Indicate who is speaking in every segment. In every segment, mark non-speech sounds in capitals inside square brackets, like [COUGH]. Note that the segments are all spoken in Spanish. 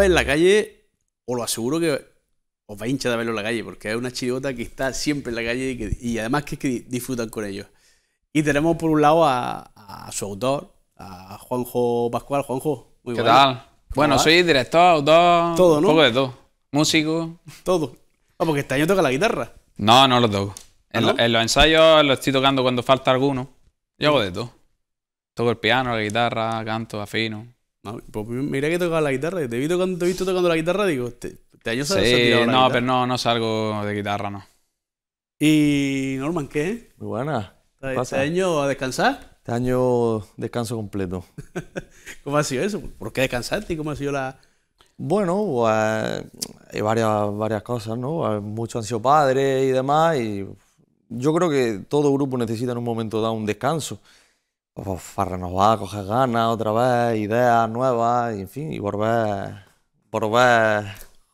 Speaker 1: en la calle, os lo aseguro que os va a hinchar de verlo en la calle, porque es una chivota que está siempre en la calle y, además que, disfrutan con ellos. Y tenemos por un lado a, su autor, a Juanjo Pascual. Juanjo, muy ¿Qué tal? Bueno, soy
Speaker 2: director, autor, todo, un poco de
Speaker 1: todo. Músico. Todo. Ah, porque este año toca
Speaker 2: la guitarra. No, no lo toco. ¿Ah, en, en, los ensayos lo estoy tocando cuando falta alguno. Yo hago de todo. Toco el piano, la guitarra, canto, afino. Ah, pues mira
Speaker 1: que tocado la guitarra. Te he visto, tocando la guitarra, digo, te este, este año sí, No, pero
Speaker 2: no, no salgo de guitarra,
Speaker 3: no.
Speaker 1: ¿Y Norman qué?
Speaker 3: Muy buena. ¿Este año a descansar? Este año descanso completo.
Speaker 1: [LAUGHS] ¿Cómo ha sido eso?
Speaker 3: ¿Por qué descansaste y cómo ha sido la...? Bueno, pues, eh, hay varias, varias cosas, ¿no? Eh, Mucho han sido padres y demás y yo creo que todo grupo necesita en un momento dado un descanso pues, para nos a coger ganas otra vez, ideas nuevas, en fin, y volver, volver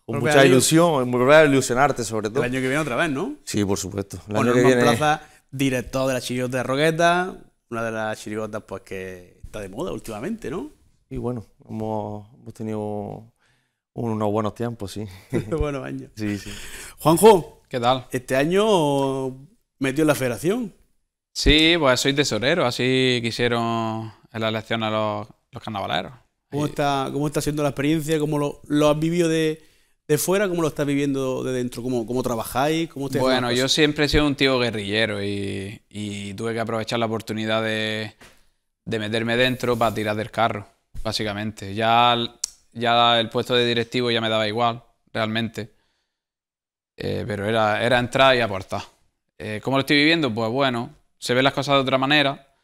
Speaker 3: con mucha ilusión, ilusión, volver a ilusionarte sobre todo. El año que
Speaker 1: viene otra vez, ¿no?
Speaker 3: Sí, por supuesto. El Plaza,
Speaker 1: director de la chirigota de Roqueta, una de las chirigotas pues que está de moda últimamente, ¿no?
Speaker 3: Y bueno, hemos, hemos tenido unos buenos tiempos, sí. [LAUGHS] buenos años. Sí, sí. Juanjo.
Speaker 1: ¿Qué tal? Este año metió en la federación. Sí, pues soy tesorero,
Speaker 2: así quisieron en la elección a los, carnavaleros.
Speaker 1: ¿Cómo está, ¿Cómo siendo la experiencia? ¿Cómo lo, has vivido de, fuera? ¿Cómo lo estás viviendo de dentro? ¿Cómo, cómo trabajáis? ¿Cómo bueno, yo
Speaker 2: siempre he sido un tío guerrillero y, y tuve que aprovechar la oportunidad de, meterme dentro para tirar del carro, básicamente. Ya, ya el puesto de directivo ya me daba igual, realmente. Eh, pero era, era entrar y aportar. Eh, ¿Cómo lo estoy viviendo? Pues bueno, se ven las cosas de otra manera,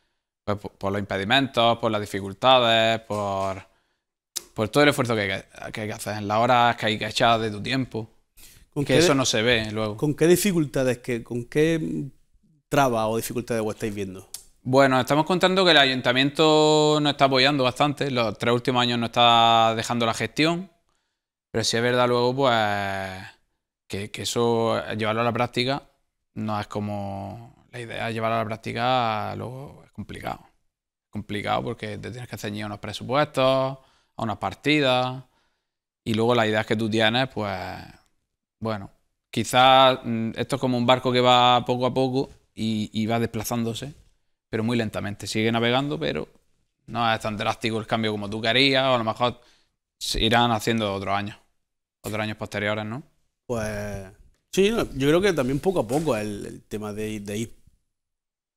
Speaker 2: pues, por, los impedimentos, por las dificultades, por, por todo el esfuerzo que hay que, hacer, en las horas que hay que echar de tu tiempo. que eso no se ve luego.
Speaker 1: ¿Con qué dificultades, que, con qué trabas o dificultades estáis viendo? Bueno,
Speaker 2: estamos contando que el ayuntamiento nos está apoyando bastante, los tres últimos años nos está dejando la gestión, pero si es verdad luego, pues que, que eso, llevarlo a la práctica, no es como la idea de llevarla a la práctica luego es complicado. complicado porque te tienes que ceñir a unos presupuestos, a unas partidas, y luego las ideas que tú tienes, pues, bueno, quizás mm, esto es como un barco que va poco a poco y, va desplazándose, pero muy lentamente. Sigue navegando, pero no es tan drástico el cambio como tú querías, o a lo mejor se irán haciendo otros años, otros años posteriores, ¿no?
Speaker 1: Pues sí, yo creo que también poco a poco el, tema de, de, ir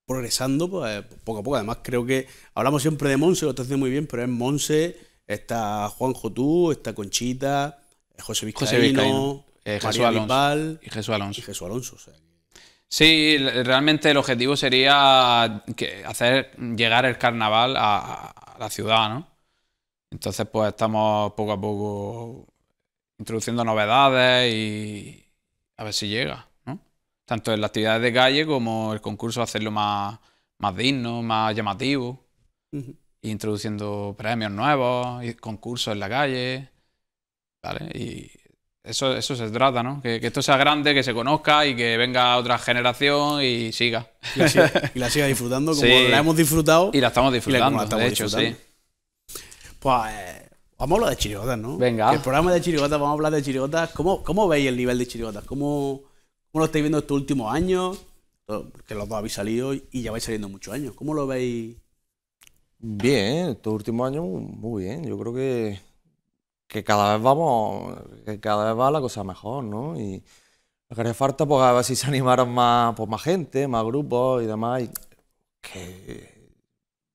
Speaker 1: progresando pues, eh, poco a poco. Además, creo que hablamos siempre de Monse, lo está haciendo muy bien, pero es Monse, está Juan Tú, está Conchita, eh, José Vizcaíno, José eh, Jesús Alonso, y Jesús Alonso.
Speaker 2: Sí, realmente el objetivo sería hacer llegar el carnaval a, a la ciudad, ¿no? Entonces, pues estamos poco a poco introduciendo novedades y a ver si llega tanto en las actividades de calle como el concurso, hacerlo más, más digno, más llamativo, introduciendo premios nuevos, concursos en la calle, ¿vale? Y eso, eso se trata, ¿no? Que, esto sea grande, que se conozca y que venga otra generación y siga.
Speaker 1: Y la siga, [LAUGHS] disfrutando como la hemos disfrutado. Y la estamos disfrutando, de hecho, sí. Pues eh, vamos a hablar de chirigotas, ¿no? Venga. el programa de chirigotas, vamos a hablar de chirigotas. ¿Cómo, cómo veis el nivel de chirigotas? ¿Cómo...? ¿Cómo lo estáis viendo estos últimos años? Que los dos habéis salido y ya vais saliendo muchos años. ¿Cómo lo veis?
Speaker 3: Bien, estos últimos años muy bien. Yo creo que, que cada vez vamos, cada vez va la cosa mejor, ¿no? Y lo que haría falta, pues a ver si se animaron más, pues, más gente, más grupos y demás. que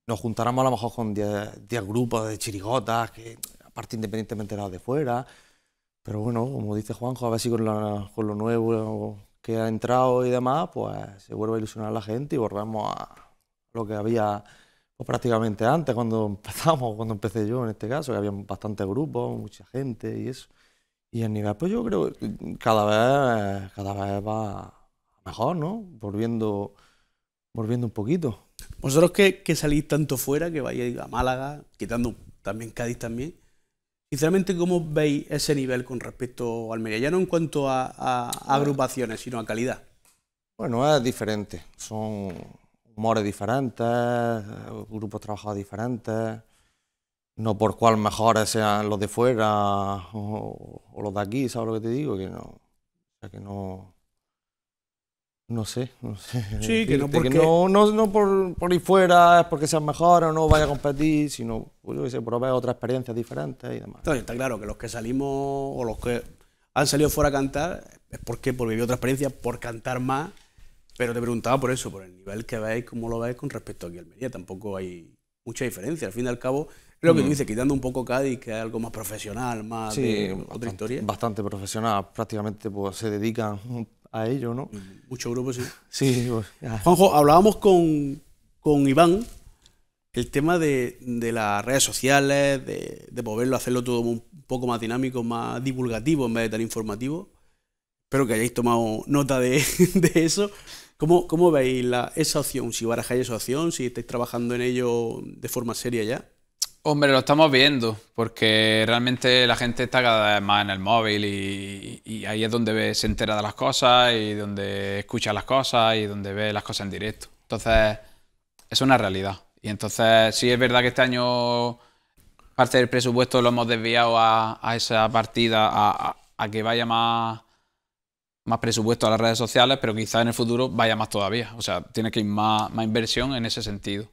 Speaker 3: nos juntáramos a lo mejor con 10 grupos de chirigotas, que aparte independientemente de las de fuera. Pero bueno, como dice Juanjo, a ver si con, con lo nuevo que ha entrado y demás, pues se vuelve a ilusionar la gente y volvemos a lo que había pues, prácticamente antes, cuando [LAUGHS] empezamos, cuando empecé yo en este caso, que había bastantes grupos, mucha gente y eso. Y en nivel, pues yo creo que cada vez, cada vez va mejor, ¿no? Volviendo, volviendo un poquito. Vosotros que,
Speaker 1: que salís tanto fuera, que vayáis a Málaga, quitando también Cádiz también, Sinceramente, ¿cómo veis ese nivel con respecto al Almería? Ya no en cuanto a, agrupaciones, sino a calidad.
Speaker 3: Bueno, es diferente. Son humores diferentes, grupos trabajados diferentes. No por cuál mejores sean los de fuera o, los de aquí, ¿sabes lo que te digo? Que no. sea, que no. No sé, no sé. Sí, que no porque... no, no, no por, por, ir fuera, es porque seas mejor o no vaya a competir, sino, pues, yo sé, por ver otras experiencias diferentes y demás. está claro que los que salimos o los que han salido fuera a cantar es porque por pues, vivir otra experiencia,
Speaker 1: por cantar más, pero te preguntaba por eso, por el nivel que veis, cómo lo veis con respecto aquí a Almería, tampoco hay mucha diferencia, al fin y al cabo creo lo que mm. tú dices, quitando un poco Cádiz, que es algo más profesional,
Speaker 3: más sí, de otra historia. Bastante profesional, prácticamente pues, se dedican a ello, ¿no? Muchos grupos, sí. [LAUGHS] sí pues,
Speaker 1: Juanjo, hablábamos con, Iván el tema de, las redes sociales, de, poderlo hacerlo todo un poco más dinámico, más divulgativo en vez de tan informativo. Espero que hayáis tomado nota de, [LAUGHS] eso. ¿Cómo, cómo veis la, esa opción? Si barajáis esa opción, si estáis trabajando en ello de forma seria ya.
Speaker 2: Hombre, lo estamos viendo, porque realmente la gente está cada vez más en el móvil y, ahí es donde se entera de las cosas y donde escucha las cosas y donde ve las cosas en directo. Entonces, es una realidad. Y entonces, sí es verdad que este año parte del presupuesto lo hemos desviado a, esa partida, a, que vaya más, más presupuesto a las redes sociales, pero quizás en el futuro vaya más todavía. O sea, tiene que ir más inversión en ese sentido.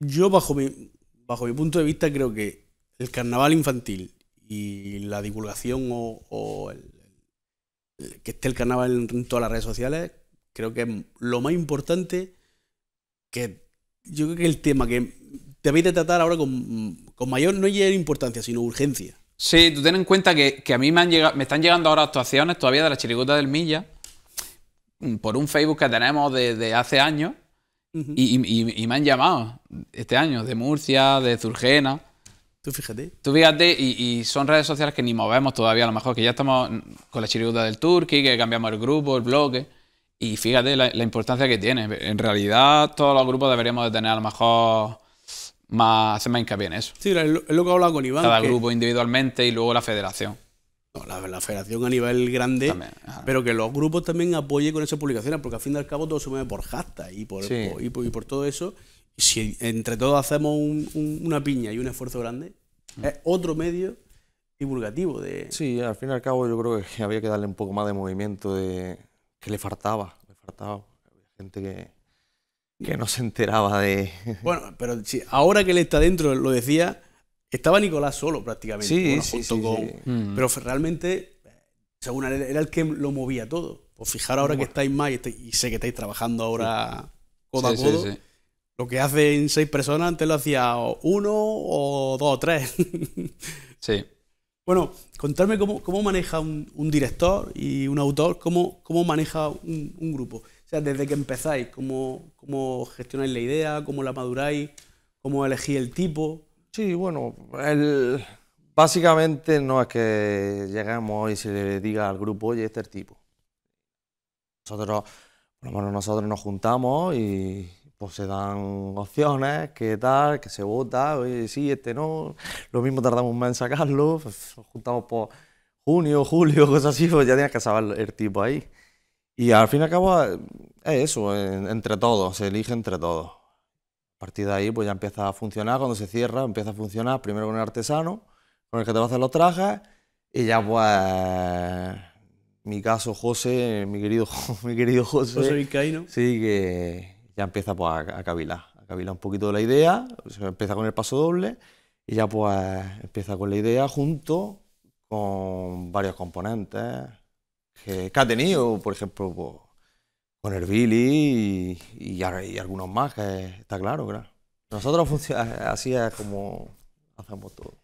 Speaker 1: Yo bajo mi, bajo mi punto de vista, creo que el carnaval infantil y la divulgación o, el, que esté el carnaval en todas las redes sociales, creo que es lo más importante que yo creo que el tema que debéis de tratar ahora con, mayor, no llega importancia, sino urgencia.
Speaker 2: Sí, tú ten en cuenta que, a mí me, han llegado, me están llegando ahora actuaciones todavía de la chirigota del Milla mm, por un Facebook que tenemos desde hace años y, me han llamado este año, de Murcia, de Zurgena. Tú fíjate. Tú fíjate, y, son redes sociales que ni movemos todavía, a lo mejor, que ya estamos con la chiriguta del turki que cambiamos el grupo, el bloque. Y fíjate la, importancia que tiene. En realidad, todos los grupos deberíamos de tener a lo mejor más, hacer más hincapié en eso.
Speaker 1: Sí, es lo que he hablado con Iván. Cada grupo
Speaker 2: individualmente y luego la federación
Speaker 1: la, federación a nivel grande, pero que los grupos también apoyen con esas publicaciones, porque al fin y al cabo todo se mueve por hashtag y por, y, por todo eso. Si entre todos hacemos una piña y un esfuerzo grande, mm. es otro medio
Speaker 3: divulgativo. de Sí, al fin y al cabo yo creo que había que darle un poco más de movimiento, de que le faltaba, le faltaba. gente que, que no se enteraba de...
Speaker 1: Bueno, pero si ahora que él está dentro, lo decía estaba Nicolás solo prácticamente, mm. Pero realmente, según él, era el que lo movía todo. Pues fijar ahora que estáis más y, y, sé que estáis trabajando ahora
Speaker 2: codo a codo.
Speaker 1: Lo que hacen seis personas, antes lo hacía uno o dos o tres. [LAUGHS] sí. Bueno, contarme cómo, maneja un, director y un autor, cómo, maneja un, grupo. O sea, desde que empezáis, cómo, cómo gestionáis la idea, cómo la maduráis, cómo elegís el tipo. Sí, bueno,
Speaker 3: el, básicamente no es que lleguemos y se le diga al grupo, oye, este es el tipo. Nosotros, por nosotros nos juntamos y pues se dan opciones, qué tal, que se vota, oye, sí, este no, lo mismo tardamos un mes en sacarlo, pues, juntamos por junio, julio, [LAUGHS] cosas así, pues ya tienes que saber el tipo ahí. Y al fin y al cabo eh, es eso, entre todos, se elige entre todos partir de ahí pues ya empieza a funcionar, cuando se cierra empieza a funcionar primero con el artesano, con el que te va a hacer los trajes y ya pues mi caso José, mi querido, [LAUGHS] mi querido José, José Vizcaíno. Sí, que ya empieza pues a, cavilar, a cavilar un poquito de la idea, se empieza con el paso doble y ya pues empieza con la idea junto con varios componentes que, que ha tenido, por ejemplo, pues, con el Billy y, y, algunos más, que está claro, claro. Nosotros así es como hacemos todo.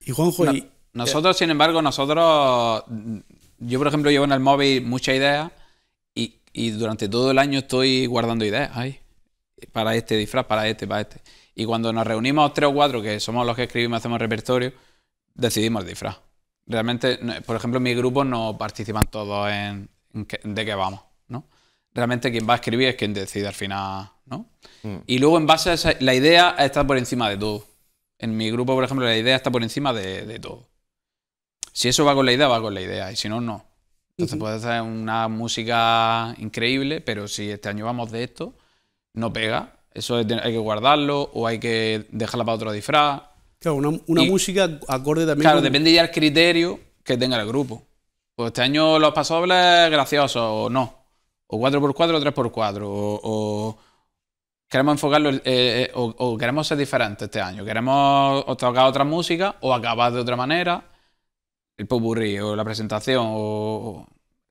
Speaker 3: Y Juanjo,
Speaker 2: y... nosotros, sin embargo, nosotros, yo por ejemplo llevo en el móvil muchas ideas y, durante todo el año estoy guardando ideas ahí, para este disfraz, para este, para este. Y cuando nos reunimos tres o cuatro, que somos los que escribimos, hacemos repertorio, decidimos el disfraz. Realmente, por ejemplo, en mi grupo no participan todos en, de qué vamos realmente quien va a escribir es quien decide al final, ¿no? Mm. Y luego en base a esa, la idea está por encima de todo. En mi grupo, por ejemplo, la idea está por encima de, todo. Si eso va con la idea, va con la idea, y si no, no. Entonces puede hacer una música increíble, pero si este año vamos de esto, no pega. Eso hay que guardarlo o hay que dejarla para otro disfraz.
Speaker 1: Claro, una, música acorde también. Claro,
Speaker 2: depende ya del criterio que tenga el grupo. Pues este año los pasables gracioso o no o 4x4 o 3x4, o, queremos enfocarlo eh, eh, o, queremos ser diferentes este año, queremos tocar otra música o acabar de otra manera, el popurrí o la presentación o,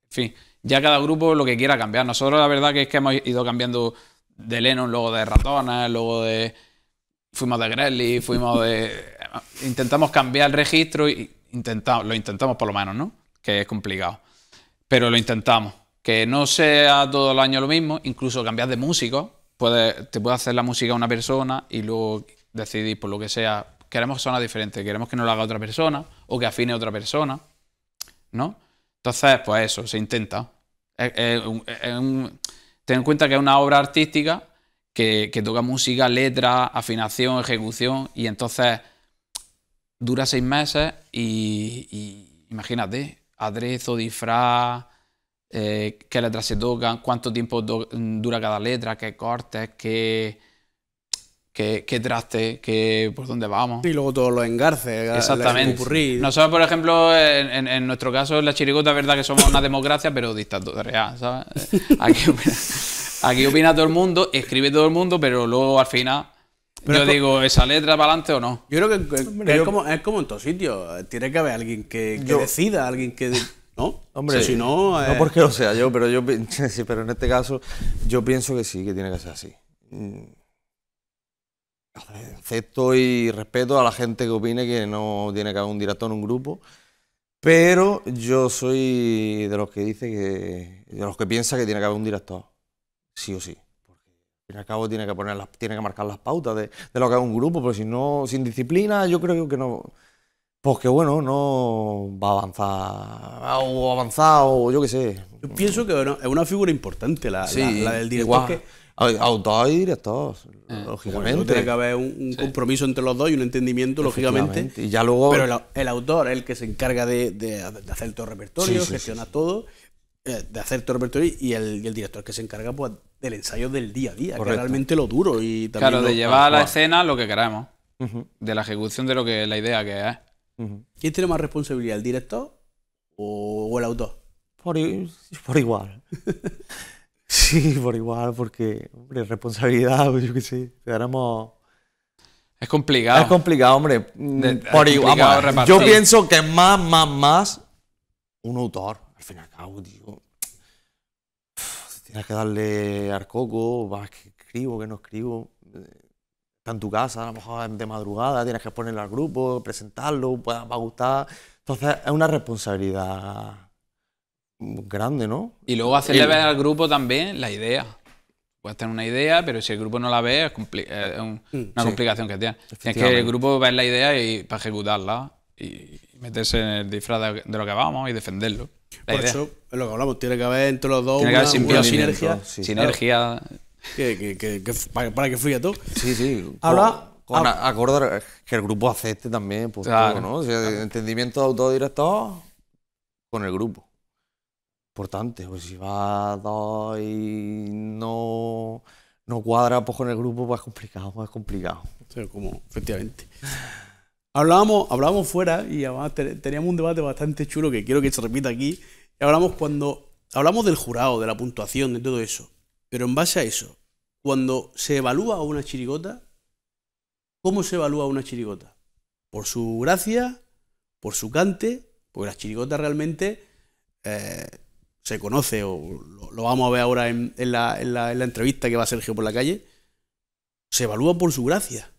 Speaker 2: En fin, ya cada grupo lo que quiera cambiar. Nosotros la verdad que es que hemos ido cambiando de Lennon, luego de Ratones, luego de... Fuimos de Grelly, fuimos de... Intentamos cambiar el registro y intentamos, lo intentamos por lo menos, ¿no? Que es complicado. Pero lo intentamos que no sea todo el año lo mismo, incluso cambiar de músico, te puede hacer la música una persona y luego decidir por lo que sea, queremos sonar diferente, queremos que no lo haga otra persona o que afine otra persona, ¿no? Entonces, pues eso, se intenta. ten en cuenta que es una obra artística que, toca música, letra, afinación, ejecución y entonces dura seis meses y, y imagínate, aderezo, disfraz eh, qué letras se tocan, cuánto tiempo mm, dura cada letra, qué cortes, qué, qué, traste, por dónde vamos.
Speaker 1: Y luego todos los engarces. Exactamente.
Speaker 2: Nosotros, por ejemplo, en, nuestro caso, en la chirigota, es verdad que somos una democracia, pero dictando ¿sabes?
Speaker 4: [LAUGHS] Aquí opina,
Speaker 2: aquí opina todo el mundo, escribe todo el mundo, pero luego al final... yo digo, ¿esa letra para adelante o no?
Speaker 1: Yo creo que, es, como, es, como, en todos sitios. Eh, tiene que haber alguien que, decida, alguien que, ¿no? Hombre, si no... Eh. porque
Speaker 3: lo sea yo, pero yo [LAUGHS] sí, pero en este caso yo pienso que sí, que tiene que ser así. Mm. Acepto y respeto a la gente que opine que no tiene que haber un director en un grupo, pero yo soy de los que dice que... de los que piensa que tiene que haber un director, sí o sí. al fin y al cabo tiene que, poner tiene que marcar las pautas de, lo que es un grupo, pero si no, sin disciplina, yo creo que no pues que bueno, no va a avanzar, ah, o avanzado, yo qué sé. Yo pienso que es una figura importante la, del director. Autor y director, eh, lógicamente. tiene que haber
Speaker 1: un, compromiso entre los dos y un entendimiento, lógicamente. Y ya luego... Pero el, autor es el que se encarga de, hacer todo el repertorio, gestiona todo, eh, de hacer todo el repertorio y el, y el director que se encarga pues, del ensayo del día a día, que realmente lo duro. y también Claro, de llevar a la
Speaker 2: escena lo que queramos, de la ejecución de lo que la idea que es.
Speaker 1: ¿Quién tiene más responsabilidad, el director o, el autor? Por, [LAUGHS]
Speaker 3: igual. [LAUGHS] sí, por igual, porque, hombre, responsabilidad, [LAUGHS] yo qué sé, Es complicado. Es complicado, hombre. Mm, por igual, yo pienso que más, más, más, un autor, al fin y al cabo, tío. Tienes que darle al coco, vas, que escribo, que no escribo. Eh, en tu casa, a lo mejor de madrugada, tienes que ponerlo al grupo, presentarlo, pues, va gustar. Entonces es una responsabilidad grande, ¿no? Y luego hacerle ver al
Speaker 2: grupo también la idea. Puedes tener una idea, pero si el grupo no la ve, es, eh, mm, una complicación que tiene. Tienes que el grupo ver la idea y para ejecutarla y meterse en el disfraz de, lo que vamos y defenderlo. Por eso,
Speaker 1: es lo que hablamos, tiene que haber entre los
Speaker 2: dos una, sinergia. sinergia
Speaker 3: que, para, que fluya todo. Sí, sí. Ahora. Ah, acordar que el grupo acepte también, pues ¿no? entendimiento autodirecto con el grupo. Importante, pues si va dos y no, no cuadra pues con el grupo, pues es complicado, pues, es complicado. O como, efectivamente. Hablábamos, fuera y además
Speaker 1: teníamos un debate bastante chulo que quiero que se repita aquí. Hablamos cuando hablamos del jurado, de la puntuación, de todo eso. Pero en base a eso, cuando se evalúa una chirigota, ¿cómo se evalúa una chirigota? ¿Por su gracia? ¿Por su cante? Porque la chirigota realmente eh, se conoce, o lo, vamos a ver ahora en, la, entrevista que va a Sergio por la calle, se evalúa por su gracia.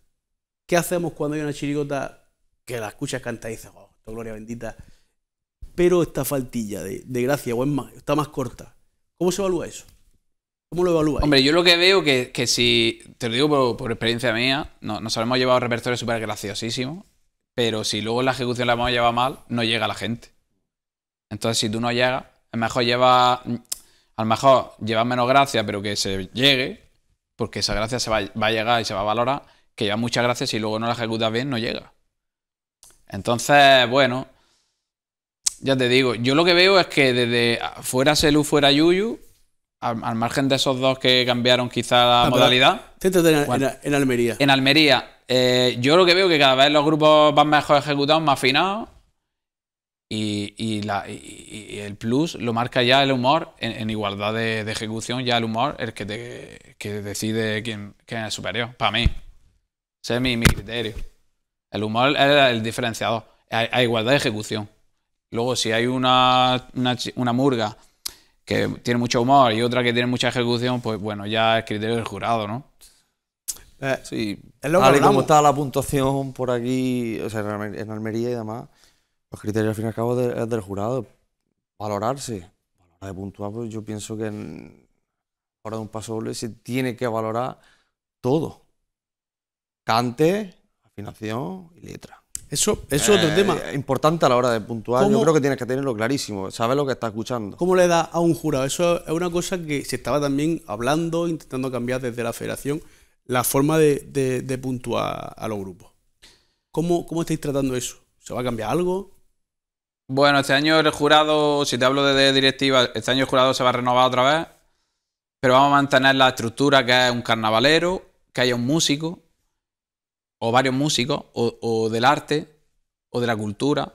Speaker 1: ¿Qué hacemos cuando hay una chirigota que la escuchas cantar y dices, oh, gloria bendita, pero esta faltilla de, de gracia o es más, está más corta? ¿Cómo se evalúa eso? ¿Cómo lo evalúas? Hombre, yo
Speaker 2: lo que veo que, que si, te lo digo por, experiencia mía, no, nos hemos llevado repertorios súper graciosísimos, pero si luego la ejecución la hemos llevado mal, no llega a la gente. Entonces, si tú no llegas, es mejor lleva, a lo mejor lleva menos gracia, pero que se llegue, porque esa gracia se va, va a llegar y se va a valorar, que lleva muchas gracias y luego no la ejecutas bien, no llega. Entonces, bueno, ya te digo, yo lo que veo es que desde fuera Selu, fuera Yuyu, al, margen de esos dos que cambiaron quizá la ah, modalidad.
Speaker 1: en,
Speaker 2: Almería. En Almería. Eh, yo lo que veo es que cada vez los grupos van mejor ejecutados, más afinados. Y, el plus lo marca ya el humor en, igualdad de, ejecución, ya el humor es el que, te, que decide quién, quién, es superior, para mí. Ese es mi, criterio. El humor es el, diferenciador, Hay igualdad de ejecución. Luego, si hay una, una murga que tiene mucho humor y otra que tiene mucha ejecución, pues bueno, ya es criterio del jurado, ¿no? Eh,
Speaker 3: sí, es lo que como está la puntuación por aquí, o sea, en Almería y demás, los criterios al fin y al cabo es del jurado. Valorarse. Valorar de puntuar, pues yo pienso que en hora de un paso doble se tiene que valorar todo. Cante, afinación y letra. Eso, es otro eh, tema. Eh, importante a la hora de puntuar. Yo creo que tienes que tenerlo clarísimo, saber lo que está escuchando.
Speaker 1: ¿Cómo le da a un jurado? Eso es una cosa que se estaba también hablando, intentando cambiar desde la federación, la forma de, puntuar a los grupos. ¿Cómo, ¿Cómo estáis tratando eso? ¿Se va a cambiar algo?
Speaker 2: Bueno, este año el jurado, si te hablo de directiva, este año el jurado se va a renovar otra vez, pero vamos a mantener la estructura que es un carnavalero, que haya un músico, o varios músicos, o, del arte, o de la cultura,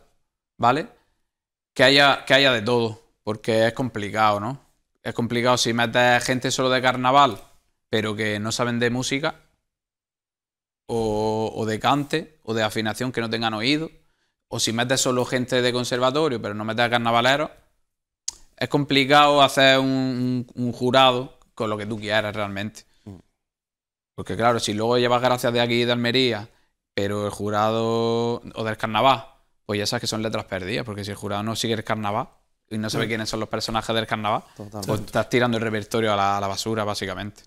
Speaker 2: ¿vale? Que haya, que haya de todo, porque es complicado, ¿no? Es complicado si metes gente solo de carnaval, pero que no saben de música, o, de cante, o de afinación que no tengan oído, o si metes solo gente de conservatorio, pero no metes carnavaleros, es complicado hacer un jurado con lo que tú quieras realmente. Porque claro, si luego llevas gracias de aquí de Almería, pero el jurado o del carnaval, pues ya sabes que son letras perdidas, porque si el jurado no sigue el carnaval y no sabe quiénes son los personajes del carnaval, pues estás tirando el repertorio a la, basura, básicamente.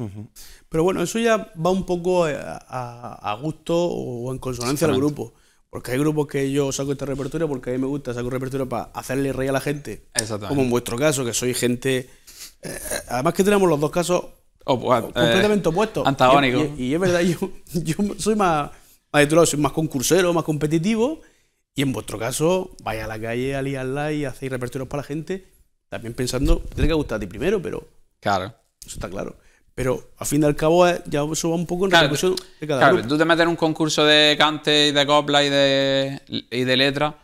Speaker 1: Pero bueno, eso ya va un poco eh, a, gusto o en consonancia al grupo. Porque hay grupos que yo saco este repertorio porque a mí me gusta, saco un repertorio para hacerle reír a la gente. Como en vuestro caso, que soy gente... Eh, además que tenemos los dos casos o, oh, pues, completamente eh, opuesto. Antagónico. Y, es verdad, yo, [LAUGHS] soy más, más soy más concursero, más competitivo. Y en vuestro caso, vais a la calle a liarla y hacéis repertorios para la gente, también pensando, tiene que gustar a ti primero, pero. Claro. Eso está claro. Pero al fin y al cabo, eh, ya eso va un poco en la repercusión de cada Claro,
Speaker 2: tú te metes en un concurso de cante y de copla y de, y de letra,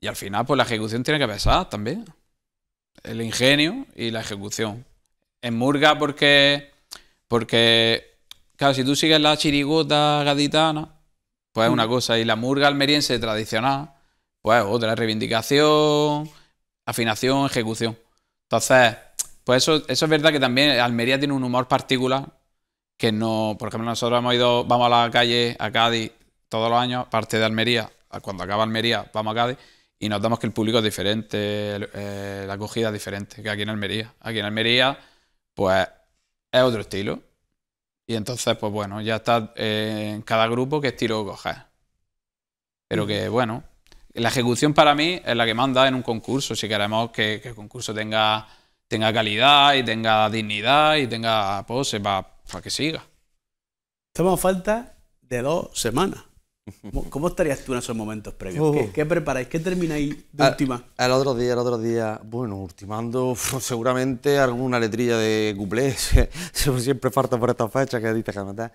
Speaker 2: y al final, pues la ejecución tiene que pesar también. El ingenio y la ejecución. En Murga, porque porque, claro, si tú sigues la chirigota gaditana, pues es una mm. cosa, y la murga almeriense tradicional, pues otra, reivindicación, afinación, ejecución. Entonces, pues eso, eso es verdad que también Almería tiene un humor particular que no, por ejemplo, nosotros hemos ido, vamos a la calle, a Cádiz, todos los años, parte de Almería, cuando acaba Almería, vamos a Cádiz, y notamos que el público es diferente, eh, la acogida es diferente que aquí en Almería. Aquí en Almería, pues es otro estilo. Y entonces, pues bueno, ya está eh, en cada grupo qué estilo coges. Pero que bueno, la ejecución para mí es la que manda en un concurso. Si queremos que, el concurso tenga, tenga calidad y tenga dignidad y tenga pose para, para que siga.
Speaker 1: Estamos a falta
Speaker 3: de dos semanas. ¿Cómo, estarías tú en esos momentos previos? Oh.
Speaker 1: ¿Qué, preparáis? ¿Qué termináis
Speaker 3: de ah, última? El otro día, el otro día, bueno, ultimando [LAUGHS] seguramente alguna letrilla de cuplé. [LAUGHS] Siempre falta por estas fechas que dices que matar.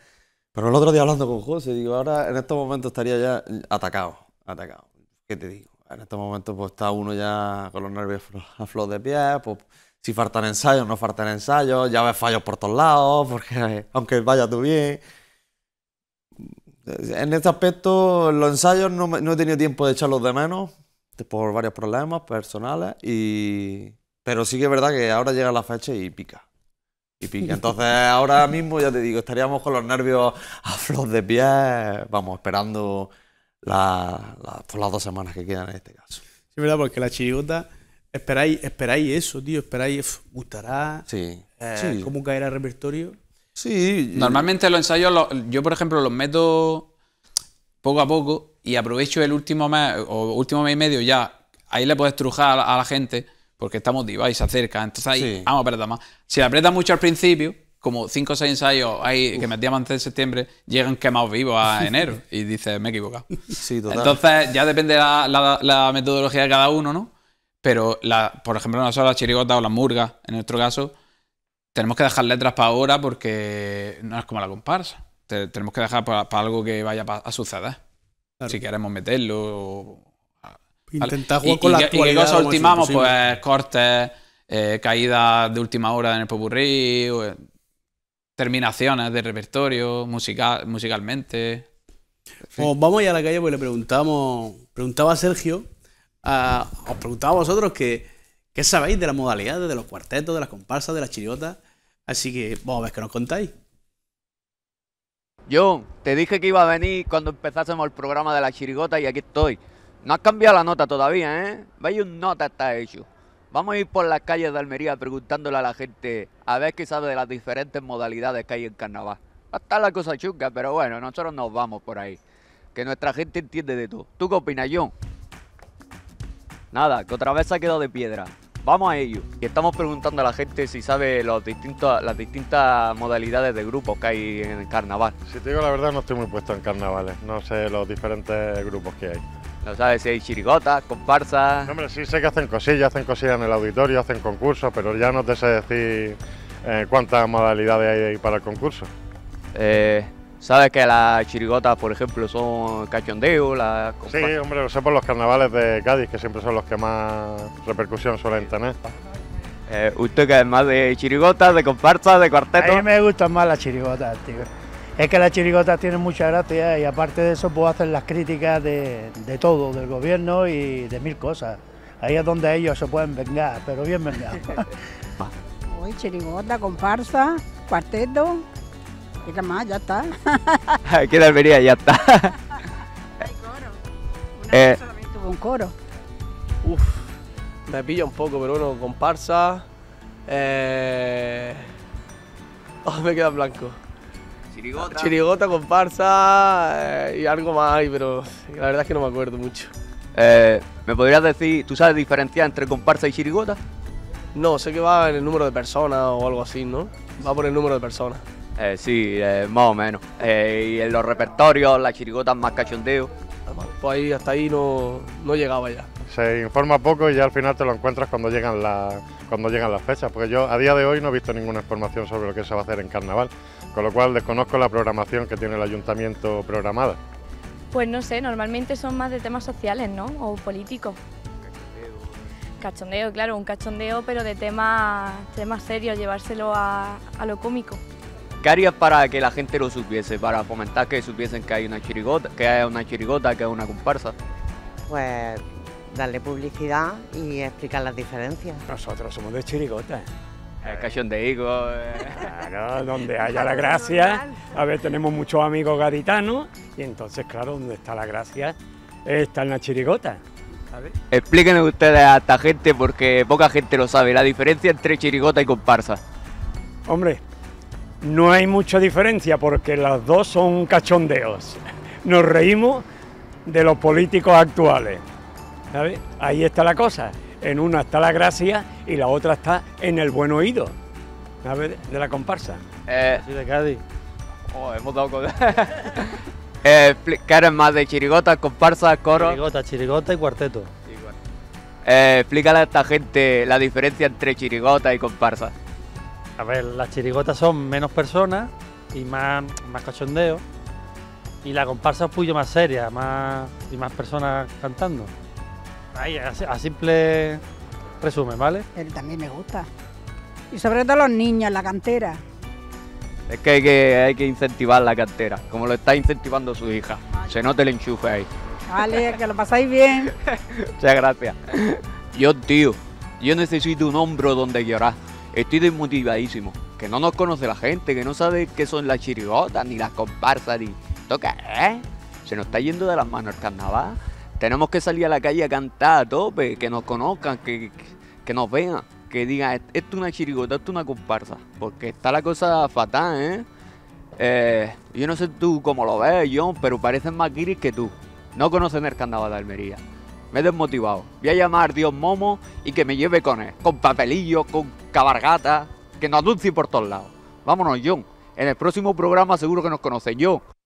Speaker 3: Pero el otro día hablando con José, digo, ahora en estos momentos estaría ya atacado, atacado. ¿Qué te digo? En estos momentos pues está uno ya con los nervios a flor de pie, pues si faltan ensayos, no faltan ensayos, ya ves fallos por todos lados, [LAUGHS] porque aunque vaya tú bien en este aspecto, los ensayos no, no he tenido tiempo de echarlos de menos por varios problemas personales, y... pero sí que es verdad que ahora llega la fecha y pica. Y pica. [LAUGHS] Entonces, ahora mismo, ya te digo, estaríamos con los nervios a flor de pie, vamos, esperando las dos semanas que quedan en este caso.
Speaker 1: Sí, verdad, porque la chirigota, esperáis, esperáis eso, tío, esperáis, gustará, sí. Eh, sí. cómo caerá el repertorio. Sí. Normalmente los ensayos, yo por ejemplo los
Speaker 2: meto poco a poco y aprovecho el último mes o último mes y medio ya. Ahí le puedes trujar a la, gente porque está motivada y se acerca. Entonces ahí vamos a apretar más. Si la apretas mucho al principio, como cinco o seis ensayos ahí que metíamos antes de septiembre, llegan quemados vivos a [LAUGHS] enero y dices, me he equivocado. Sí, total. Entonces ya depende la, la, metodología de cada uno, ¿no? Pero, la, por ejemplo, nosotros las chirigotas o las murgas, en nuestro caso, tenemos que dejar letras para ahora porque no es como la comparsa. tenemos que dejar para, algo que vaya a, suceder. Si queremos meterlo. Intentar jugar con la y actualidad. ¿Y ultimamos? Pues cortes, eh, caídas de última hora en el popurrí, eh, terminaciones de repertorio, musical, musicalmente.
Speaker 1: vamos ya a la calle porque le preguntamos, preguntaba a Sergio, os preguntaba a vosotros que ¿Qué sabéis de las modalidades, de los cuartetos, de las comparsas, de las
Speaker 4: chirigotas? Así que vamos a ver qué nos contáis. John, te dije que iba a venir cuando empezásemos el programa de la chirigota y aquí estoy. No has cambiado la nota todavía, ¿eh? Veis un nota está hecho. Vamos a ir por las calles de Almería preguntándole a la gente a ver qué sabe de las diferentes modalidades que hay en carnaval. Va a estar la cosa chunga, pero bueno, nosotros nos vamos por ahí. Que nuestra gente entiende de todo. ¿Tú qué opinas, John? Nada, que otra vez se ha quedado de piedra. Vamos a ello. Y estamos preguntando a la gente si sabe las distintas modalidades de grupos que hay en el carnaval. Si te digo la verdad, no estoy muy puesto en carnavales. No sé los diferentes grupos que hay. No sabes si hay chirigotas, comparsas. hombre, sí sé que hacen cosillas, hacen cosillas en el auditorio, hacen concursos, pero ya no te sé decir eh, cuántas modalidades hay para el concurso. Eh, Sabes que las chirigotas, por ejemplo, son cachondeo, las... Sí, hombre, lo sé por los carnavales de Cádiz, que siempre son los que más repercusión suelen tener. Eh, ¿Usted que es más de chirigotas, de comparsas, de cuartetos... A mí me gustan más las chirigotas, tío. Es que las chirigotas tienen mucha gracia y aparte de eso puedo hacer las críticas de, de todo, del gobierno y de mil
Speaker 1: cosas. Ahí es donde ellos se pueden vengar, pero bien vengados. [LAUGHS]
Speaker 3: chirigota, comparsa, cuarteto, Queda más, ya está.
Speaker 4: tal [LAUGHS] Almería, ya está. Hay coro. Eh.
Speaker 3: un coro.
Speaker 1: me pilla un poco, pero bueno, comparsa. Eh, [LAUGHS] oh, me queda blanco. Chirigota. Chirigota, comparsa eh, y algo más, pero la verdad es que no me acuerdo mucho.
Speaker 4: ¿Me podrías decir, tú sabes diferenciar entre comparsa y chirigota? No, sé que va en el número de personas o algo así, ¿no? Va por el número de personas. Eh, sí, eh, más o menos. Eh, y en los repertorios, las chirigotas más cachondeo. Pues ahí hasta ahí no, no llegaba ya. Se informa poco y ya al final te lo encuentras cuando llegan, la, cuando llegan las fechas, porque yo a día de hoy no he visto ninguna información sobre lo que se va a hacer en carnaval, con lo cual desconozco la programación que tiene el ayuntamiento programada.
Speaker 3: Pues no sé, normalmente son más de temas sociales, ¿no? O políticos. Cachondeo. Cachondeo, claro, un cachondeo, pero de temas, temas serios, llevárselo a, a lo cómico.
Speaker 4: ¿Qué harías para que la gente lo supiese? Para fomentar que supiesen que hay una chirigota, que hay una chirigota, que hay una comparsa.
Speaker 3: Pues darle publicidad y explicar las diferencias. Nosotros somos de chirigota.
Speaker 4: Es cachón de higo. Eh. donde haya la gracia. A ver, tenemos muchos amigos gaditanos y entonces, claro, donde está la gracia está en la chirigota. Explíquenle ustedes a esta gente porque poca gente lo sabe, la diferencia entre chirigota y comparsa. Hombre, no hay mucha diferencia porque las dos son cachondeos. Nos reímos de los políticos actuales. ¿sabes? Ahí está la cosa. En una está la gracia y la otra está en el buen oído ¿sabes? de la comparsa. Eh, de Cádiz. Oh, hemos dado con... [LAUGHS] eh, ¿Quieres más de chirigota, comparsa, coro? Chirigota, chirigota y cuarteto. Eh, explícale a esta gente la diferencia entre chirigota y comparsa.
Speaker 3: A ver, las chirigotas son menos personas y más, más cachondeo. Y la comparsa es puyo más seria, más y más personas cantando. Ahí, a, simple resumen, ¿vale? Él también me gusta. Y sobre todo los niños, la cantera.
Speaker 4: Es que hay que, hay que incentivar la cantera, como lo está incentivando su hija. Se nota el enchufe ahí.
Speaker 3: Vale, que lo pasáis bien. [LAUGHS]
Speaker 4: Muchas gracias. Yo, tío, yo necesito un hombro donde llorar estoy desmotivadísimo. Que no nos conoce la gente, que no sabe qué son las chirigotas, ni las comparsas, ni. ¿Toca? ¿eh? Se nos está yendo de las manos el carnaval. Tenemos que salir a la calle a cantar a tope, que nos conozcan, que, nos vean, que digan, esto es una chirigota, esto es una comparsa. Porque está la cosa fatal, ¿eh? eh yo no sé tú cómo lo ves, John, pero parecen más guiris que tú. No conocen el carnaval de Almería me he desmotivado. Voy a llamar a Dios Momo y que me lleve con él, con papelillo, con cabargata, que nos anuncie por todos lados. Vámonos, John. En el próximo programa seguro que nos conocen. John,